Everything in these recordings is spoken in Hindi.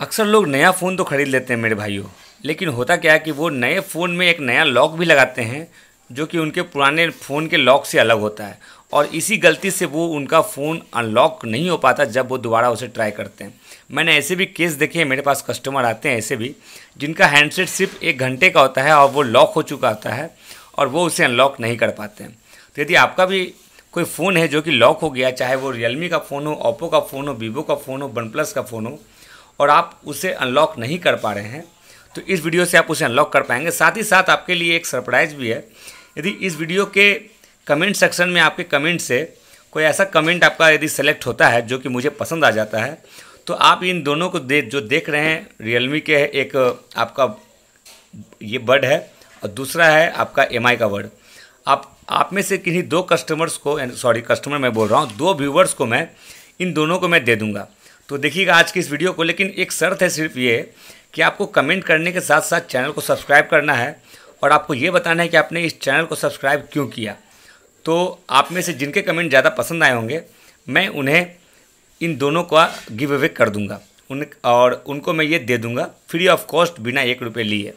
अक्सर लोग नया फ़ोन तो ख़रीद लेते हैं मेरे भाइयों लेकिन होता क्या है कि वो नए फ़ोन में एक नया लॉक भी लगाते हैं जो कि उनके पुराने फ़ोन के लॉक से अलग होता है और इसी गलती से वो उनका फ़ोन अनलॉक नहीं हो पाता जब वो दोबारा उसे ट्राई करते हैं मैंने ऐसे भी केस देखे हैं मेरे पास कस्टमर आते हैं ऐसे भी जिनका हैंडसेट सिर्फ एक घंटे का होता है और वो लॉक हो चुका होता है और वो उसे अनलॉक नहीं कर पाते हैं तो यदि आपका भी कोई फ़ोन है जो कि लॉक हो गया चाहे वो रियलमी का फ़ोन हो ओप्पो का फ़ोन हो वीवो का फ़ोन हो वन प्लस का फ़ोन हो और आप उसे अनलॉक नहीं कर पा रहे हैं तो इस वीडियो से आप उसे अनलॉक कर पाएंगे साथ ही साथ आपके लिए एक सरप्राइज़ भी है यदि इस वीडियो के कमेंट सेक्शन में आपके कमेंट से कोई ऐसा कमेंट आपका यदि सेलेक्ट होता है जो कि मुझे पसंद आ जाता है तो आप इन दोनों को दे जो देख रहे हैं रियलमी के है एक आपका ये बर्ड है और दूसरा है आपका एम का वर्ड आप आप में से किन्हीं दो कस्टमर्स को सॉरी कस्टमर मैं बोल रहा हूँ दो व्यूवर्स को मैं इन दोनों को मैं दे दूँगा तो देखिएगा आज की इस वीडियो को लेकिन एक शर्त है सिर्फ ये कि आपको कमेंट करने के साथ साथ चैनल को सब्सक्राइब करना है और आपको ये बताना है कि आपने इस चैनल को सब्सक्राइब क्यों किया तो आप में से जिनके कमेंट ज़्यादा पसंद आए होंगे मैं उन्हें इन दोनों का गिव अवे कर दूंगा उन और उनको मैं ये दे दूंगा फ्री ऑफ कॉस्ट बिना एक रुपये लिए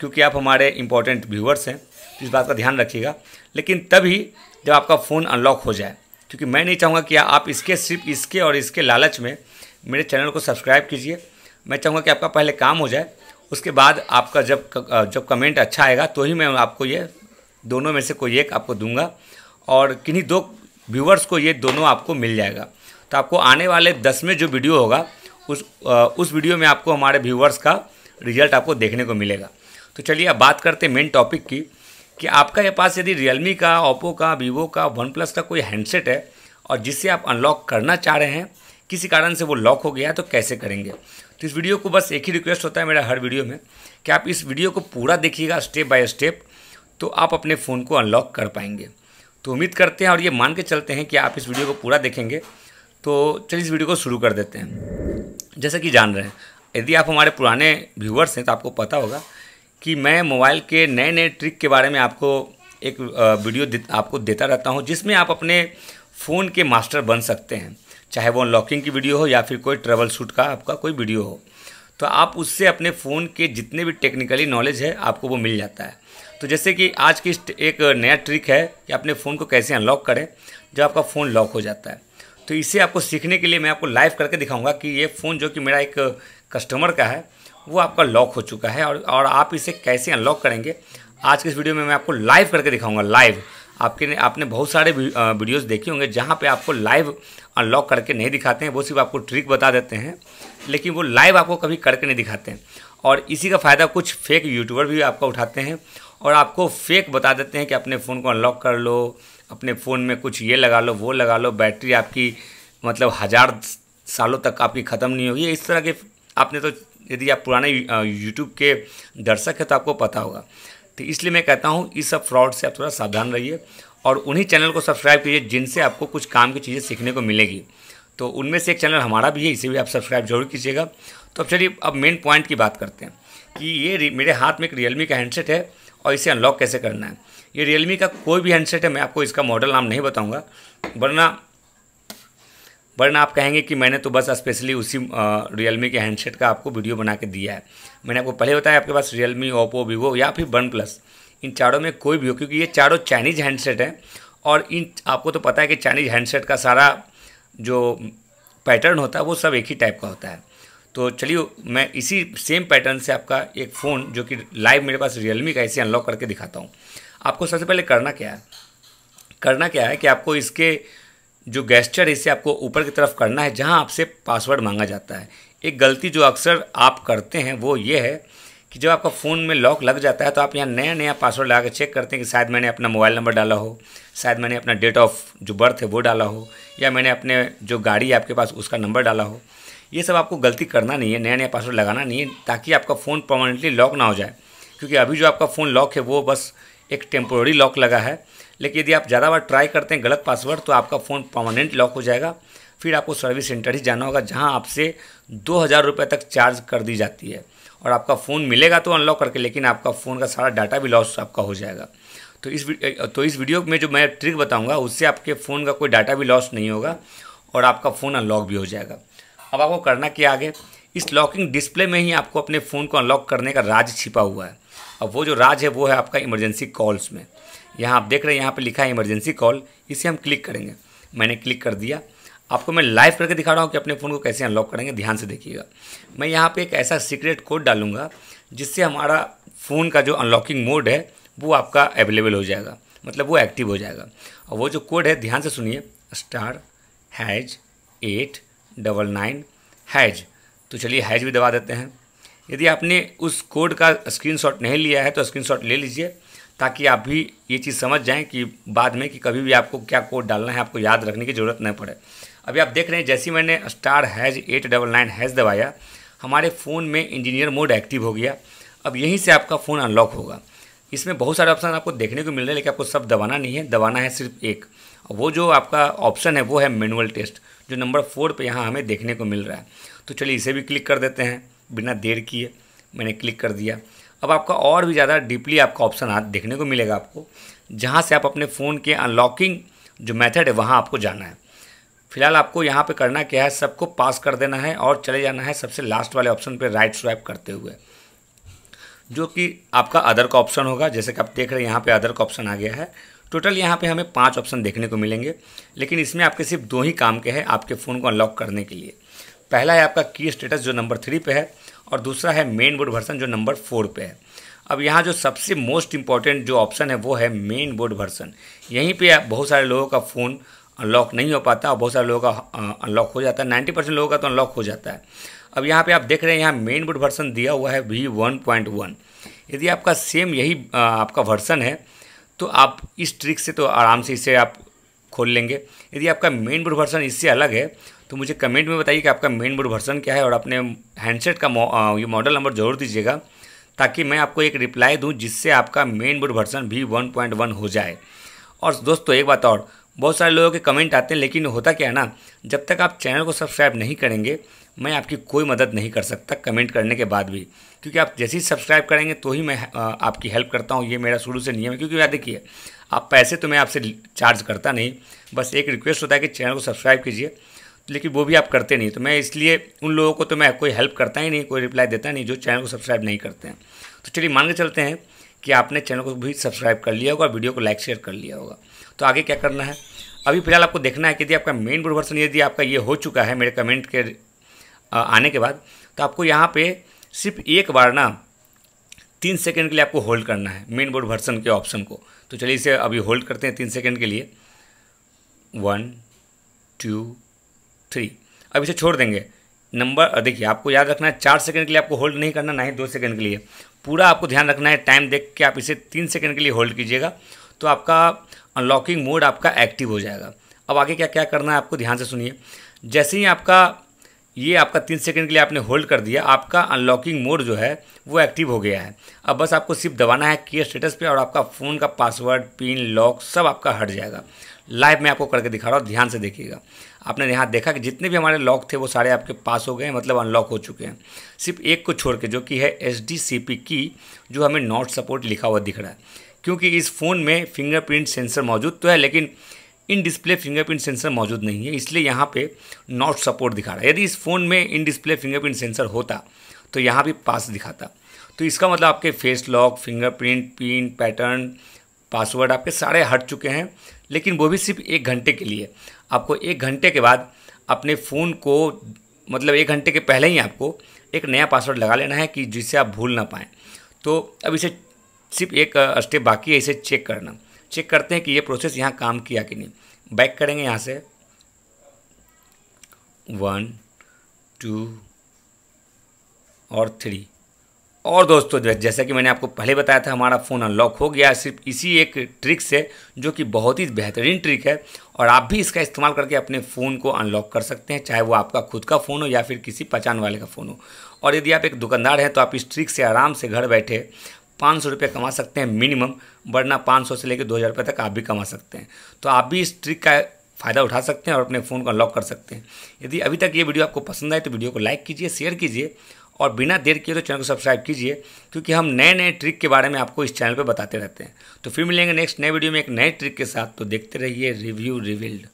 क्योंकि आप हमारे इम्पोर्टेंट व्यूअर्स हैं तो इस बात का ध्यान रखिएगा लेकिन तभी जब आपका फ़ोन अनलॉक हो जाए क्योंकि मैं नहीं चाहूँगा कि आप इसके सिर्फ इसके और इसके लालच में मेरे चैनल को सब्सक्राइब कीजिए मैं चाहूँगा कि आपका पहले काम हो जाए उसके बाद आपका जब जब कमेंट अच्छा आएगा तो ही मैं आपको ये दोनों में से कोई एक आपको दूंगा और किन्हीं दो व्यूवर्स को ये दोनों आपको मिल जाएगा तो आपको आने वाले दस में जो वीडियो होगा उस उस वीडियो में आपको हमारे व्यूवर्स का रिजल्ट आपको देखने को मिलेगा तो चलिए अब बात करते हैं मेन टॉपिक की कि आपका ये पास यदि रियलमी का ओप्पो का वीवो का वन प्लस का कोई हैंडसेट है और जिससे आप अनलॉक करना चाह रहे हैं किसी कारण से वो लॉक हो गया तो कैसे करेंगे तो इस वीडियो को बस एक ही रिक्वेस्ट होता है मेरा हर वीडियो में कि आप इस वीडियो को पूरा देखिएगा स्टेप बाय स्टेप तो आप अपने फ़ोन को अनलॉक कर पाएंगे तो उम्मीद करते हैं और ये मान के चलते हैं कि आप इस वीडियो को पूरा देखेंगे तो चलिए इस वीडियो को शुरू कर देते हैं जैसा कि जान रहे हैं यदि आप हमारे पुराने व्यूवर्स हैं तो आपको पता होगा कि मैं मोबाइल के नए नए ट्रिक के बारे में आपको एक वीडियो आपको देता रहता हूँ जिसमें आप अपने फ़ोन के मास्टर बन सकते हैं चाहे वो अनलॉकिंग की वीडियो हो या फिर कोई ट्रेवल शूट का आपका कोई वीडियो हो तो आप उससे अपने फ़ोन के जितने भी टेक्निकली नॉलेज है आपको वो मिल जाता है तो जैसे कि आज की एक नया ट्रिक है कि अपने फ़ोन को कैसे अनलॉक करें जब आपका फ़ोन लॉक हो जाता है तो इसे आपको सीखने के लिए मैं आपको लाइव करके दिखाऊंगा कि ये फ़ोन जो कि मेरा एक कस्टमर का है वो आपका लॉक हो चुका है और और आप इसे कैसे अनलॉक करेंगे आज के इस वीडियो में मैं आपको लाइव करके दिखाऊंगा लाइव आपके ने आपने बहुत सारे वीडियोस देखे होंगे जहाँ पे आपको लाइव अनलॉक करके नहीं दिखाते हैं वो सिर्फ आपको ट्रिक बता देते हैं लेकिन वो लाइव आपको कभी करके नहीं दिखाते हैं और इसी का फ़ायदा कुछ फेक यूट्यूबर भी आपका उठाते हैं और आपको फेक बता देते हैं कि अपने फ़ोन को अनलॉक कर लो अपने फ़ोन में कुछ ये लगा लो वो लगा लो बैटरी आपकी मतलब हज़ार सालों तक आपकी ख़त्म नहीं होगी इस तरह के आपने तो यदि आप पुराने यूट्यूब के दर्शक हैं तो आपको पता होगा तो इसलिए मैं कहता हूँ इस सब फ्रॉड से आप थोड़ा सावधान रहिए और उन्हीं चैनल को सब्सक्राइब कीजिए जिनसे आपको कुछ काम की चीज़ें सीखने को मिलेगी तो उनमें से एक चैनल हमारा भी है इसे भी आप सब्सक्राइब जरूर कीजिएगा तो अब चलिए अब मेन पॉइंट की बात करते हैं कि ये मेरे हाथ में एक रियलमी का हैंडसेट है और इसे अनलॉक कैसे करना है ये रियलमी का कोई भी हैंडसेट है मैं आपको इसका मॉडल नाम नहीं बताऊँगा वरना वरना आप कहेंगे कि मैंने तो बस स्पेशली उसी रियलमी के हैंडसेट का आपको वीडियो बना के दिया है मैंने आपको पहले बताया आपके पास रियलमी ओप्पो वीवो या फिर वन प्लस इन चारों में कोई भी हो क्योंकि ये चारों चाइनीज हैंडसेट हैं और इन आपको तो पता है कि चाइनीज हैंडसेट का सारा जो पैटर्न होता है वो सब एक ही टाइप का होता है तो चलिए मैं इसी सेम पैटर्न से आपका एक फ़ोन जो कि लाइव मेरे पास रियलमी का इसे अनलॉक करके दिखाता हूँ आपको सबसे पहले करना क्या है करना क्या है कि आपको इसके जो गेस्चर है इसे आपको ऊपर की तरफ करना है जहाँ आपसे पासवर्ड मांगा जाता है एक गलती जो अक्सर आप करते हैं वो ये है कि जब आपका फ़ोन में लॉक लग जाता है तो आप यहाँ नया नया पासवर्ड लगा चेक करते हैं कि शायद मैंने अपना मोबाइल नंबर डाला हो शायद मैंने अपना डेट ऑफ जो बर्थ है वो डाला हो या मैंने अपने जो गाड़ी है आपके पास उसका नंबर डाला हो ये सब आपको गलती करना नहीं है नया नया पासवर्ड लगाना नहीं है ताकि आपका फ़ोन परमानेंटली लॉक ना हो जाए क्योंकि अभी जो आपका फ़ोन लॉक है वो बस एक टेम्पोरी लॉक लगा है लेकिन यदि आप ज़्यादा बार ट्राई करते हैं गलत पासवर्ड तो आपका फ़ोन परमानेंट लॉक हो जाएगा फिर आपको सर्विस सेंटर ही जाना होगा जहाँ आपसे दो हज़ार रुपये तक चार्ज कर दी जाती है और आपका फ़ोन मिलेगा तो अनलॉक करके लेकिन आपका फ़ोन का सारा डाटा भी लॉस आपका हो जाएगा तो इस तो इस वीडियो में जो मैं ट्रिक बताऊंगा उससे आपके फ़ोन का कोई डाटा भी लॉस नहीं होगा और आपका फ़ोन अनलॉक भी हो जाएगा अब आपको करना क्या आगे इस लॉकिंग डिस्प्ले में ही आपको अपने फ़ोन को अनलॉक करने का राज छिपा हुआ है अब वो जो राज है वो है आपका इमरजेंसी कॉल्स में यहाँ आप देख रहे हैं यहाँ पे लिखा है इमरजेंसी कॉल इसे हम क्लिक करेंगे मैंने क्लिक कर दिया आपको मैं लाइव करके दिखा रहा हूँ कि अपने फ़ोन को कैसे अनलॉक करेंगे ध्यान से देखिएगा मैं यहाँ पे एक ऐसा सीक्रेट कोड डालूंगा जिससे हमारा फ़ोन का जो अनलॉकिंग मोड है वो आपका अवेलेबल हो जाएगा मतलब वो एक्टिव हो जाएगा और वो जो कोड है ध्यान से सुनिए star hash eight double nine hash तो चलिए हैज भी दबा देते हैं यदि आपने उस कोड का स्क्रीनशॉट नहीं लिया है तो स्क्रीनशॉट ले लीजिए ताकि आप भी ये चीज़ समझ जाएं कि बाद में कि कभी भी आपको क्या कोड डालना है आपको याद रखने की ज़रूरत न पड़े अभी आप देख रहे हैं जैसे मैंने star hash eight double nine hash दबाया हमारे फ़ोन में इंजीनियर मोड एक्टिव हो गया अब यहीं से आपका फ़ोन अनलॉक होगा इसमें बहुत सारे ऑप्शन आपको देखने को मिल रहे हैं लेकिन आपको सब दबाना नहीं है दबाना है सिर्फ एक वो जो आपका ऑप्शन है वो है मैनुअल टेस्ट जो नंबर फोर पे यहाँ हमें देखने को मिल रहा है तो चलिए इसे भी क्लिक कर देते हैं बिना देर किए मैंने क्लिक कर दिया अब आपका और भी ज़्यादा डीपली आपका ऑप्शन आ देखने को मिलेगा आपको जहाँ से आप अपने फ़ोन के अनलॉकिंग जो मेथड है वहाँ आपको जाना है फिलहाल आपको यहाँ पे करना क्या है सबको पास कर देना है और चले जाना है सबसे लास्ट वाले ऑप्शन पे राइट स्वाइप करते हुए जो कि आपका अदर का ऑप्शन होगा जैसे कि आप देख रहे हैं यहाँ पे अदर का ऑप्शन आ गया है टोटल यहाँ पे हमें पांच ऑप्शन देखने को मिलेंगे लेकिन इसमें आपके सिर्फ दो ही काम के हैं आपके फ़ोन को अनलॉक करने के लिए पहला है आपका की स्टेटस जो नंबर थ्री पे है और दूसरा है मेन बोर्ड वर्सन जो नंबर फोर पे है अब यहाँ जो सबसे मोस्ट इंपॉर्टेंट जो ऑप्शन है वो है मेन बोर्ड वर्सन यहीं पे बहुत सारे लोगों का फ़ोन अनलॉक नहीं हो पाता और बहुत सारे लोगों का अनलॉक हो जाता है नाइन्टी परसेंट लोगों का तो अनलॉक हो जाता है अब यहाँ पे आप देख रहे हैं यहाँ मेन बोर्ड वर्सन दिया हुआ है वी वन पॉइंट वन यदि आपका सेम यही आपका वर्सन है तो आप इस ट्रिक से तो आराम से इसे आप खोल लेंगे यदि आपका मेन बोर्ड वर्सन इससे अलग है तो मुझे कमेंट में बताइए कि आपका मेन बोर्ड वर्सन क्या है और अपने हैंडसेट का ये मॉडल नंबर जरूर दीजिएगा ताकि मैं आपको एक रिप्लाई दूँ जिससे आपका मेन बोर्ड वर्सन भी वन हो जाए और दोस्तों एक बात और बहुत सारे लोगों के कमेंट आते हैं लेकिन होता क्या है ना जब तक आप चैनल को सब्सक्राइब नहीं करेंगे मैं आपकी कोई मदद नहीं कर सकता कमेंट करने के बाद भी क्योंकि आप जैसे ही सब्सक्राइब करेंगे तो ही मैं आपकी हेल्प करता हूँ ये मेरा शुरू से नियम है क्योंकि याद देखिए आप पैसे तो मैं आपसे चार्ज करता नहीं बस एक रिक्वेस्ट होता है कि चैनल को सब्सक्राइब कीजिए लेकिन वो भी आप करते नहीं तो मैं इसलिए उन लोगों को तो मैं कोई हेल्प करता ही नहीं कोई रिप्लाई देता नहीं जो चैनल को सब्सक्राइब नहीं करते हैं तो चलिए मान के चलते हैं कि आपने चैनल को भी सब्सक्राइब कर लिया होगा और वीडियो को लाइक शेयर कर लिया होगा तो आगे क्या करना है अभी फिलहाल आपको देखना है कि यदि आपका मेन वर्सन यदि आपका ये हो चुका है मेरे कमेंट के आने के बाद तो आपको यहाँ पे सिर्फ एक बार ना तीन सेकंड के लिए आपको होल्ड करना है मेन बोर्ड वर्सन के ऑप्शन को तो चलिए इसे अभी होल्ड करते हैं तीन सेकेंड के लिए वन टू थ्री अब इसे छोड़ देंगे नंबर देखिए आपको याद रखना है चार सेकंड के लिए आपको होल्ड नहीं करना ना ही दो सेकंड के लिए पूरा आपको ध्यान रखना है टाइम देख के आप इसे तीन सेकंड के लिए होल्ड कीजिएगा तो आपका अनलॉकिंग मोड आपका एक्टिव हो जाएगा अब आगे क्या क्या करना है आपको ध्यान से सुनिए जैसे ही आपका ये आपका तीन सेकंड के लिए आपने होल्ड कर दिया आपका अनलॉकिंग मोड जो है वो एक्टिव हो गया है अब बस आपको सिर्फ दबाना है के स्टेटस पे और आपका फ़ोन का पासवर्ड पिन लॉक सब आपका हट जाएगा लाइव मैं आपको करके दिखा रहा हूँ ध्यान से देखिएगा आपने यहाँ देखा कि जितने भी हमारे लॉक थे वो सारे आपके पास हो गए मतलब अनलॉक हो चुके हैं सिर्फ एक को छोड़ के जो कि है एच की जो हमें नॉट सपोर्ट लिखा हुआ दिख रहा है क्योंकि इस फ़ोन में फिंगरप्रिंट सेंसर मौजूद तो है लेकिन इन डिस्प्ले फिंगरप्रिंट सेंसर मौजूद नहीं है इसलिए यहाँ पे नॉट सपोर्ट दिखा रहा है यदि इस फ़ोन में इन डिस्प्ले फिंगरप्रिंट सेंसर होता तो यहाँ भी पास दिखाता तो इसका मतलब आपके face lock fingerprint pin pattern password आपके सारे हट चुके हैं लेकिन वो भी सिर्फ एक घंटे के लिए आपको एक घंटे के बाद अपने फ़ोन को मतलब एक घंटे के पहले ही आपको एक नया पासवर्ड लगा लेना है कि जिससे आप भूल ना पाएँ तो अब इसे सिर्फ एक स्टेप बाकी है इसे चेक करना चेक करते हैं कि ये प्रोसेस यहाँ काम किया कि नहीं बैक करेंगे यहाँ से वन टू और थ्री और दोस्तों जैसा कि मैंने आपको पहले बताया था हमारा फ़ोन अनलॉक हो गया सिर्फ इसी एक ट्रिक से जो कि बहुत ही बेहतरीन ट्रिक है और आप भी इसका इस्तेमाल करके अपने फ़ोन को अनलॉक कर सकते हैं चाहे वो आपका खुद का फ़ोन हो या फिर किसी पहचान वाले का फ़ोन हो और यदि आप एक दुकानदार हैं तो आप इस ट्रिक से आराम से घर बैठे पाँच सौ रुपये कमा सकते हैं मिनिमम वरना पाँच सौ से लेकर दो हज़ार रुपये तक आप भी कमा सकते हैं तो आप भी इस ट्रिक का फ़ायदा उठा सकते हैं और अपने फ़ोन को अनलॉक कर सकते हैं यदि अभी तक ये वीडियो आपको पसंद आए तो वीडियो को लाइक कीजिए शेयर कीजिए और बिना देर किए तो चैनल को सब्सक्राइब कीजिए क्योंकि हम नए नए ट्रिक के बारे में आपको इस चैनल पर बताते रहते हैं तो फिर मिलेंगे नेक्स्ट नए वीडियो में एक नए ट्रिक के साथ तो देखते रहिए रिव्यू रिविल्ड